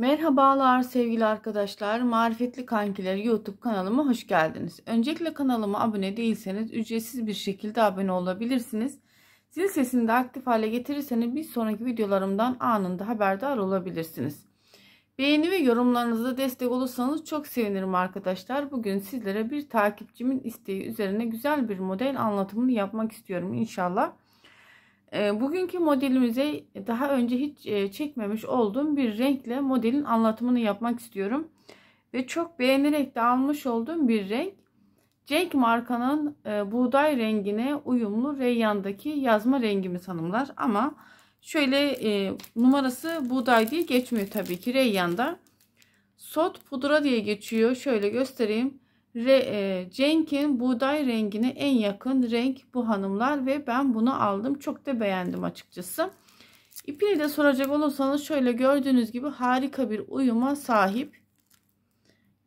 Merhabalar sevgili arkadaşlar. Marifetli Kankiler YouTube kanalıma hoş geldiniz. Öncelikle kanalıma abone değilseniz ücretsiz bir şekilde abone olabilirsiniz. Zil sesini de aktif hale getirirseniz bir sonraki videolarımdan anında haberdar olabilirsiniz. Beğeni ve yorumlarınızı destek olursanız çok sevinirim arkadaşlar. Bugün sizlere bir takipçimin isteği üzerine güzel bir model anlatımını yapmak istiyorum inşallah. Ee, bugünkü modelimize daha önce hiç e, çekmemiş olduğum bir renkle modelin anlatımını yapmak istiyorum. Ve çok beğenerek de almış olduğum bir renk. Cenk markanın e, buğday rengine uyumlu Reyyan'daki yazma rengimi sanımlar Ama şöyle e, numarası buğday diye geçmiyor tabii ki Reyyan'da. Sot pudra diye geçiyor. Şöyle göstereyim. E, Cenk'in buğday rengine en yakın renk bu hanımlar ve ben bunu aldım. Çok da beğendim açıkçası. İpini de soracak olursanız şöyle gördüğünüz gibi harika bir uyuma sahip.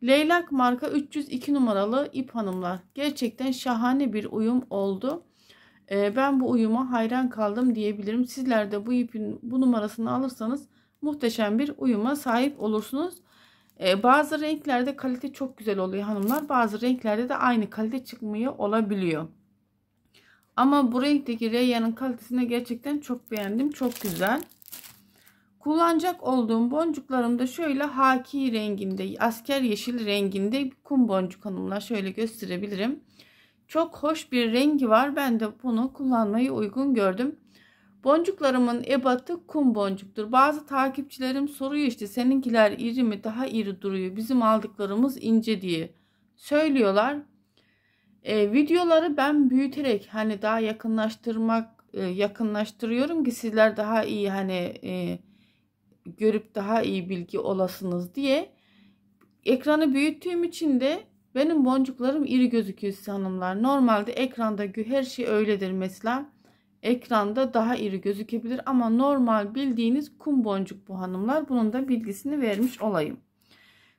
Leylak marka 302 numaralı ip hanımlar. Gerçekten şahane bir uyum oldu. E, ben bu uyuma hayran kaldım diyebilirim. Sizler de bu ipin bu numarasını alırsanız muhteşem bir uyuma sahip olursunuz. Ee, bazı renklerde kalite çok güzel oluyor hanımlar. Bazı renklerde de aynı kalite çıkmıyor olabiliyor. Ama bu renkteki reyanın kalitesini gerçekten çok beğendim. Çok güzel. Kullanacak olduğum boncuklarım da şöyle haki renginde, asker yeşil renginde kum boncuk hanımlar. Şöyle gösterebilirim. Çok hoş bir rengi var. Ben de bunu kullanmayı uygun gördüm. Boncuklarımın ebatı kum boncuktur. Bazı takipçilerim soruyor işte seninkiler iri mi daha iri duruyor. Bizim aldıklarımız ince diye söylüyorlar. E, videoları ben büyüterek hani daha yakınlaştırmak e, yakınlaştırıyorum ki sizler daha iyi hani e, görüp daha iyi bilgi olasınız diye. Ekranı büyüttüğüm için de benim boncuklarım iri gözüküyor siz hanımlar. Normalde ekranda her şey öyledir mesela ekranda daha iri gözükebilir ama normal bildiğiniz kum boncuk bu hanımlar. Bunun da bilgisini vermiş olayım.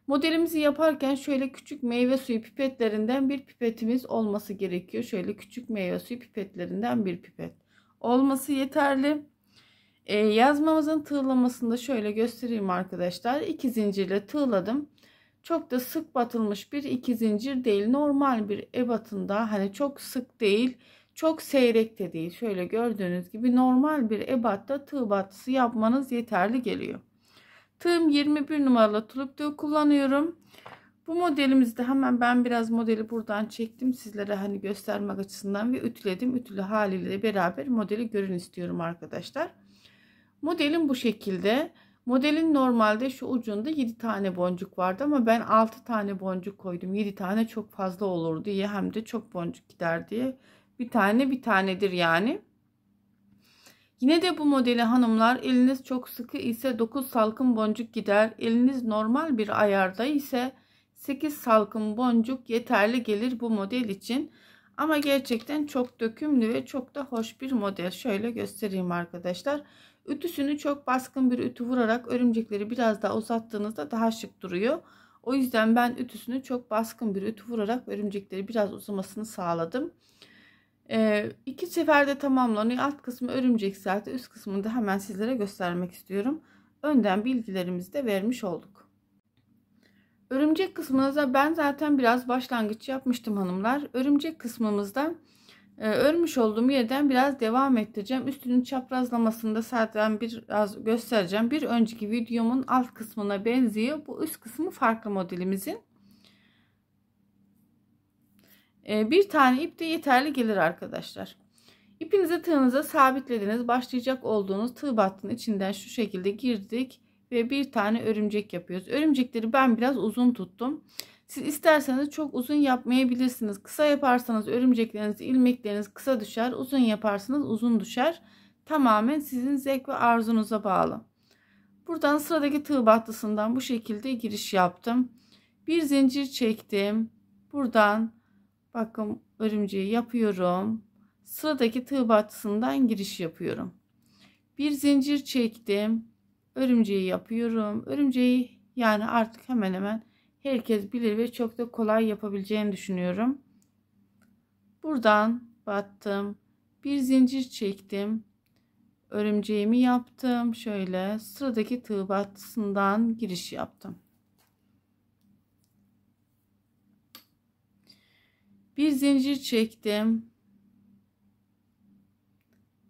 Modelimizi yaparken şöyle küçük meyve suyu pipetlerinden bir pipetimiz olması gerekiyor. Şöyle küçük meyve suyu pipetlerinden bir pipet olması yeterli. Ee, yazmamızın tığlamasını da şöyle göstereyim arkadaşlar. iki zincirle tığladım. Çok da sık batılmış bir iki zincir değil. Normal bir ebatında hani çok sık değil çok seyrek de değil. Şöyle gördüğünüz gibi normal bir ebatta tığ batısı yapmanız yeterli geliyor. Tığım 21 numaralı tulip tüğü kullanıyorum. Bu modelimizde hemen ben biraz modeli buradan çektim. Sizlere hani göstermek açısından ve ütüledim. Ütülü haliyle beraber modeli görün istiyorum arkadaşlar. Modelim bu şekilde. Modelin normalde şu ucunda 7 tane boncuk vardı ama ben 6 tane boncuk koydum. 7 tane çok fazla olur diye hem de çok boncuk gider diye bir tane bir tanedir yani. Yine de bu modeli hanımlar eliniz çok sıkı ise 9 salkım boncuk gider. Eliniz normal bir ayarda ise 8 salkım boncuk yeterli gelir bu model için. Ama gerçekten çok dökümlü ve çok da hoş bir model. Şöyle göstereyim arkadaşlar. Ütüsünü çok baskın bir ütü vurarak örümcekleri biraz daha uzattığınızda daha şık duruyor. O yüzden ben ütüsünü çok baskın bir ütü vurarak örümcekleri biraz uzamasını sağladım. E, iki seferde tamamlanıyor. Alt kısmı örümcek saati, üst kısmını da hemen sizlere göstermek istiyorum. Önden bilgilerimizi de vermiş olduk. Örümcek kısmınıza ben zaten biraz başlangıç yapmıştım hanımlar. Örümcek kısmımızda e, örmüş olduğum yerden biraz devam ettireceğim. Üstünün çaprazlamasında zaten biraz göstereceğim. Bir önceki videomun alt kısmına benziyor. Bu üst kısmı farklı modelimizin. Ee, bir tane ip de yeterli gelir arkadaşlar. İpinizi tığınıza sabitlediniz. Başlayacak olduğunuz tığ battının içinden şu şekilde girdik ve bir tane örümcek yapıyoruz. Örümcekleri ben biraz uzun tuttum. Siz isterseniz çok uzun yapmayabilirsiniz. Kısa yaparsanız örümcekleriniz, ilmekleriniz kısa düşer. Uzun yaparsanız uzun düşer. Tamamen sizin zevk ve arzunuza bağlı. Buradan sıradaki tığ battısından bu şekilde giriş yaptım. Bir zincir çektim. Buradan Bakın örümceği yapıyorum. Sıradaki tığ battısından giriş yapıyorum. Bir zincir çektim. Örümceği yapıyorum. Örümceği yani artık hemen hemen herkes bilir ve çok da kolay yapabileceğini düşünüyorum. Buradan battım. Bir zincir çektim. Örümceğimi yaptım. Şöyle sıradaki tığ battısından giriş yaptım. Bir zincir çektim.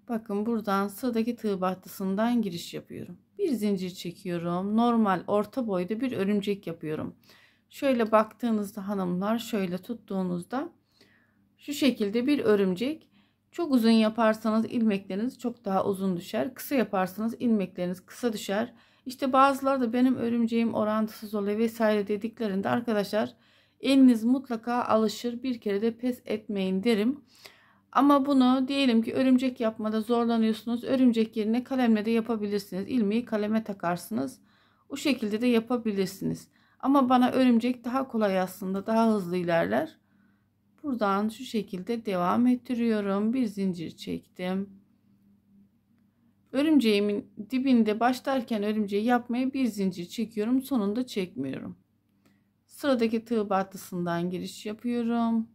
Bakın buradan sıradaki tığ battısından giriş yapıyorum. Bir zincir çekiyorum. Normal orta boyda bir örümcek yapıyorum. Şöyle baktığınızda hanımlar şöyle tuttuğunuzda şu şekilde bir örümcek. Çok uzun yaparsanız ilmekleriniz çok daha uzun düşer. Kısa yaparsanız ilmekleriniz kısa düşer. İşte bazıları da benim örümceğim orantısız oluyor vesaire dediklerinde arkadaşlar Eliniz mutlaka alışır. Bir kere de pes etmeyin derim. Ama bunu diyelim ki örümcek yapmada zorlanıyorsunuz. Örümcek yerine kalemle de yapabilirsiniz. İlmeği kaleme takarsınız. O şekilde de yapabilirsiniz. Ama bana örümcek daha kolay aslında. Daha hızlı ilerler. Buradan şu şekilde devam ettiriyorum. Bir zincir çektim. Örümceğimin dibinde başlarken örümceği yapmaya bir zincir çekiyorum. Sonunda çekmiyorum. Sıradaki tığ battısından giriş yapıyorum.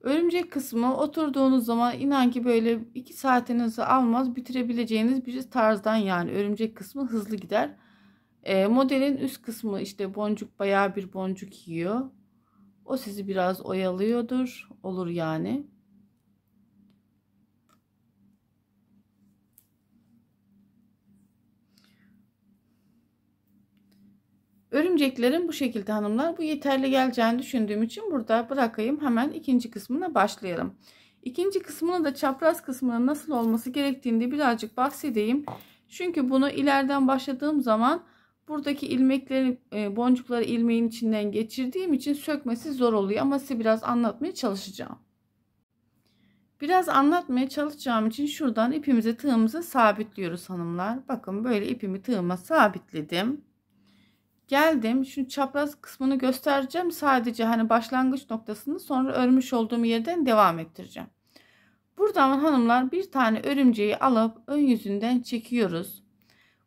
Örümcek kısmı oturduğunuz zaman inan ki böyle 2 saatinizi almaz bitirebileceğiniz bir tarzdan yani örümcek kısmı hızlı gider. E, modelin üst kısmı işte boncuk bayağı bir boncuk yiyor. O sizi biraz oyalıyordur. Olur yani. Örümceklerim bu şekilde hanımlar. Bu yeterli geleceğini düşündüğüm için burada bırakayım. Hemen ikinci kısmına başlayalım. İkinci kısmına da çapraz kısmının nasıl olması gerektiğini birazcık bahsedeyim. Çünkü bunu ileriden başladığım zaman buradaki ilmeklerin e, boncukları ilmeğin içinden geçirdiğim için sökmesi zor oluyor. Ama size biraz anlatmaya çalışacağım. Biraz anlatmaya çalışacağım için şuradan ipimizi tığımızı sabitliyoruz hanımlar. Bakın böyle ipimi tığıma sabitledim geldim. Şu çapraz kısmını göstereceğim. Sadece hani başlangıç noktasını sonra örmüş olduğum yerden devam ettireceğim. Buradan hanımlar bir tane örümceği alıp ön yüzünden çekiyoruz.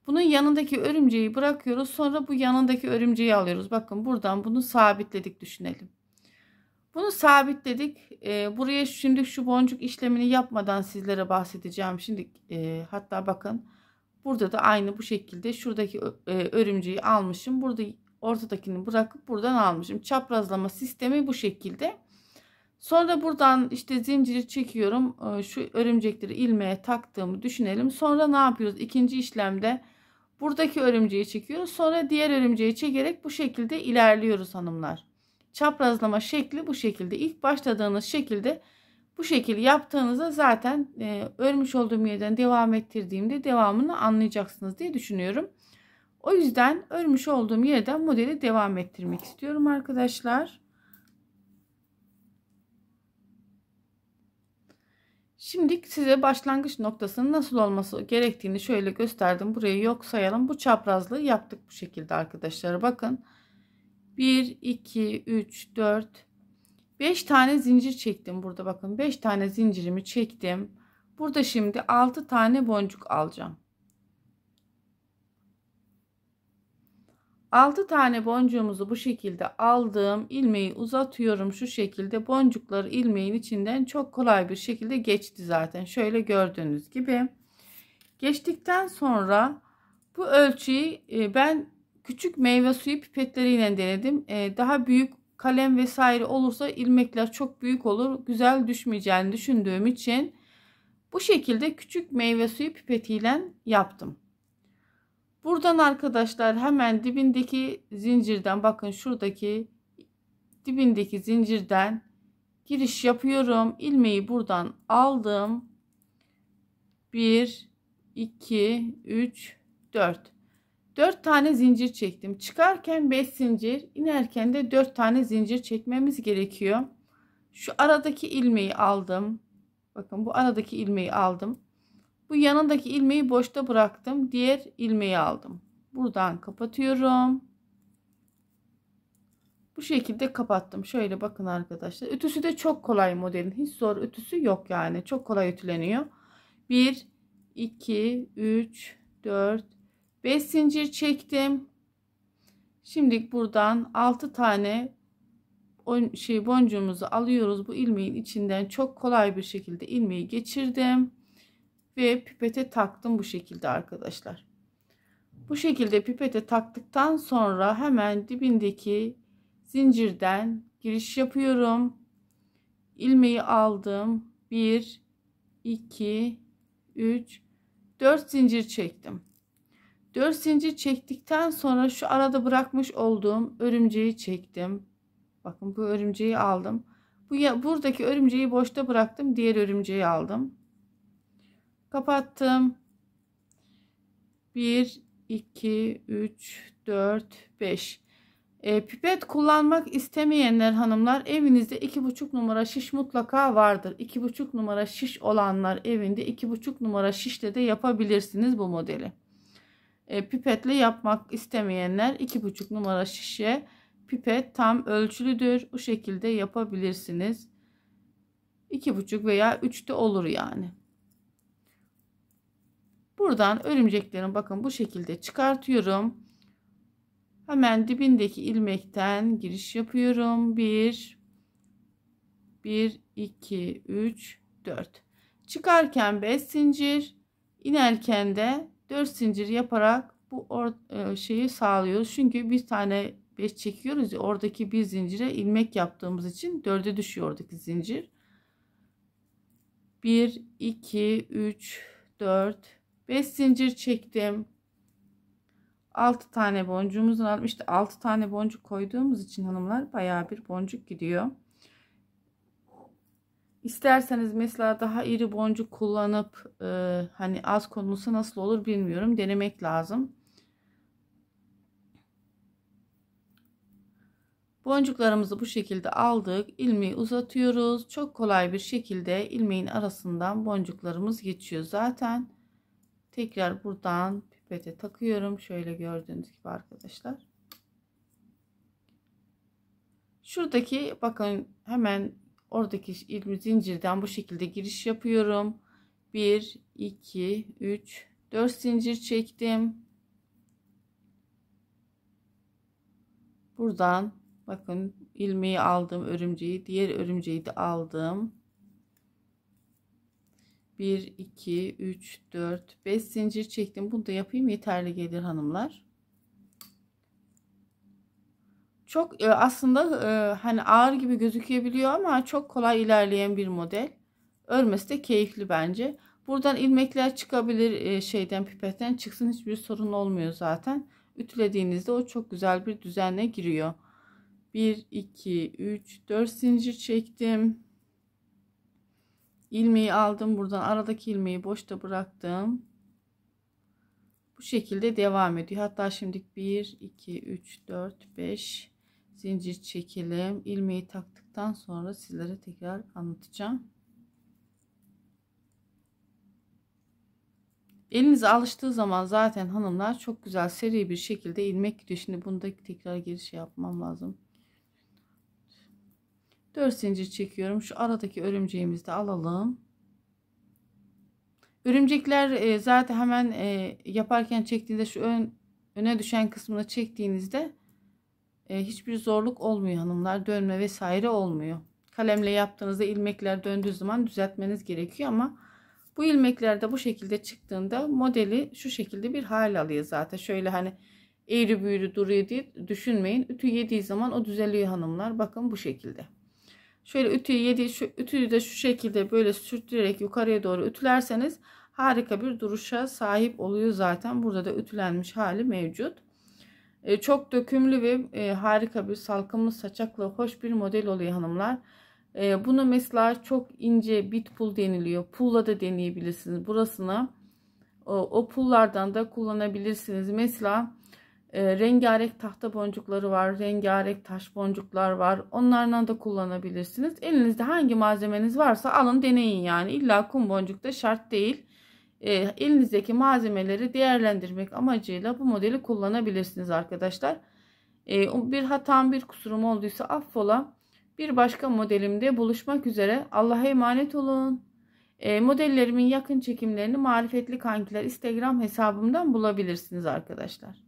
Bunun yanındaki örümceği bırakıyoruz. Sonra bu yanındaki örümceği alıyoruz. Bakın buradan bunu sabitledik düşünelim. Bunu sabitledik. E, buraya şimdi şu boncuk işlemini yapmadan sizlere bahsedeceğim. Şimdi e, hatta bakın. Bakın Burada da aynı bu şekilde şuradaki e, örümceği almışım. Burada ortadakini bırakıp buradan almışım. Çaprazlama sistemi bu şekilde. Sonra buradan işte zinciri çekiyorum. Şu örümcekleri ilmeğe taktığımı düşünelim. Sonra ne yapıyoruz? İkinci işlemde buradaki örümceği çekiyoruz. Sonra diğer örümceği çekerek bu şekilde ilerliyoruz hanımlar. Çaprazlama şekli bu şekilde. İlk başladığınız şekilde bu şekilde yaptığınızda zaten e, örmüş olduğum yerden devam ettirdiğimde devamını anlayacaksınız diye düşünüyorum. O yüzden örmüş olduğum yerden modeli devam ettirmek istiyorum arkadaşlar. Şimdi size başlangıç noktasının nasıl olması gerektiğini şöyle gösterdim. Burayı yok sayalım. Bu çaprazlığı yaptık bu şekilde arkadaşlar. Bakın 1, 2, 3, 4, 5 tane zincir çektim burada bakın 5 tane zincirimi çektim. Burada şimdi 6 tane boncuk alacağım. 6 tane boncuğumuzu bu şekilde aldım. ilmeği uzatıyorum şu şekilde. Boncukları ilmeğin içinden çok kolay bir şekilde geçti zaten. Şöyle gördüğünüz gibi. Geçtikten sonra bu ölçüyü e, ben küçük meyve suyu pipetleriyle denedim. E, daha büyük kalem vesaire olursa ilmekler çok büyük olur. Güzel düşmeyeceğini düşündüğüm için bu şekilde küçük meyve suyu pipetiyle yaptım. Buradan arkadaşlar hemen dibindeki zincirden bakın şuradaki dibindeki zincirden giriş yapıyorum. İlmeği buradan aldım. 1 2 3 4 4 tane zincir çektim. Çıkarken 5 zincir, inerken de 4 tane zincir çekmemiz gerekiyor. Şu aradaki ilmeği aldım. Bakın bu aradaki ilmeği aldım. Bu yanındaki ilmeği boşta bıraktım. Diğer ilmeği aldım. Buradan kapatıyorum. Bu şekilde kapattım. Şöyle bakın arkadaşlar. Ütüsü de çok kolay modelin. Hiç zor ütüsü yok yani. Çok kolay ütüleniyor. 1 2 3 4 5 zincir çektim. Şimdi buradan 6 tane şey boncuğumuzu alıyoruz. Bu ilmeğin içinden çok kolay bir şekilde ilmeği geçirdim ve pipete taktım bu şekilde arkadaşlar. Bu şekilde pipete taktıktan sonra hemen dibindeki zincirden giriş yapıyorum. Ilmeği aldım. 1 2 3 4 zincir çektim. 4 zincir çektikten sonra şu arada bırakmış olduğum örümceği çektim. Bakın bu örümceği aldım. Bu ya, buradaki örümceği boşta bıraktım. Diğer örümceği aldım. Kapattım. 1 2 3 4 5 e, pipet kullanmak istemeyenler hanımlar evinizde iki buçuk numara şiş mutlaka vardır. İki buçuk numara şiş olanlar evinde iki buçuk numara şişle de yapabilirsiniz bu modeli. E, pipetle yapmak istemeyenler 2,5 numara şişe pipet tam ölçülüdür. Bu şekilde yapabilirsiniz. 2,5 veya 3 de olur yani. Buradan örümceklerin bakın bu şekilde çıkartıyorum. Hemen dibindeki ilmekten giriş yapıyorum. 1 1 2 3 4. Çıkarken 5 zincir, inerken de 4 zincir yaparak bu e, şeyi sağlıyoruz. Çünkü bir tane 5 çekiyoruz ya oradaki bir zincire ilmek yaptığımız için 4'e düşüyor oradaki zincir. 1 2 3 4 5 zincir çektim. 6 tane boncuğumuzun almıştı. 6 tane boncuk koyduğumuz için hanımlar bayağı bir boncuk gidiyor. İsterseniz mesela daha iri boncuk kullanıp e, hani az konulsa nasıl olur bilmiyorum. Denemek lazım. Boncuklarımızı bu şekilde aldık. ilmeği uzatıyoruz. Çok kolay bir şekilde ilmeğin arasından boncuklarımız geçiyor zaten. Tekrar buradan pipete takıyorum. Şöyle gördüğünüz gibi arkadaşlar. Şuradaki bakın hemen oradaki ilmi zincirden bu şekilde giriş yapıyorum. 1 2 3 4 zincir çektim. Buradan bakın ilmeği aldım, örümceği, diğer örümceği de aldım. 1 2 3 4 5 zincir çektim. Bunu da yapayım yeterli gelir hanımlar. Çok e, aslında e, hani ağır gibi gözükebiliyor ama çok kolay ilerleyen bir model. Örmesi de keyifli bence. Buradan ilmekler çıkabilir e, şeyden pipetten çıksın hiçbir sorun olmuyor zaten. Ütülediğinizde o çok güzel bir düzenle giriyor. 1, 2, 3, 4 zincir çektim. Ilmeği aldım. Buradan aradaki ilmeği boşta bıraktım. Bu şekilde devam ediyor. Hatta şimdi 1, 2, 3, 4, 5, zincir çekelim ilmeği taktıktan sonra sizlere tekrar anlatacağım elinize alıştığı zaman zaten hanımlar çok güzel seri bir şekilde ilmek gidiyor şimdi bunu da tekrar giriş şey yapmam lazım 4 zincir çekiyorum şu aradaki örümceğimizi de alalım örümcekler e, zaten hemen e, yaparken çektiğinde şu ön öne düşen kısmını çektiğinizde e, hiçbir zorluk olmuyor hanımlar. Dönme vesaire olmuyor. Kalemle yaptığınızda ilmekler döndüğü zaman düzeltmeniz gerekiyor ama bu ilmekler de bu şekilde çıktığında modeli şu şekilde bir hal alıyor zaten. Şöyle hani eğri büğrü duruyor diye düşünmeyin. Ütü yediği zaman o düzeliyor hanımlar. Bakın bu şekilde. Şöyle ütüyü yedi şu ütüyü de şu şekilde böyle sürtürerek yukarıya doğru ütülerseniz harika bir duruşa sahip oluyor zaten. Burada da ütülenmiş hali mevcut. E, çok dökümlü ve e, harika bir salkımlı saçakla hoş bir model oluyor hanımlar. E, bunu mesela çok ince bit pull deniliyor. Pulla da deneyebilirsiniz. Burasını o, o pullardan da kullanabilirsiniz. Mesela e, rengarenk tahta boncukları var. Rengarenk taş boncuklar var. Onlardan da kullanabilirsiniz. Elinizde hangi malzemeniz varsa alın deneyin yani. İlla kum boncuk da şart değil e, elinizdeki malzemeleri değerlendirmek amacıyla bu modeli kullanabilirsiniz arkadaşlar. E, bir hatam bir kusurum olduysa affola. Bir başka modelimde buluşmak üzere. Allah'a emanet olun. E, modellerimin yakın çekimlerini marifetli kankiler Instagram hesabımdan bulabilirsiniz arkadaşlar.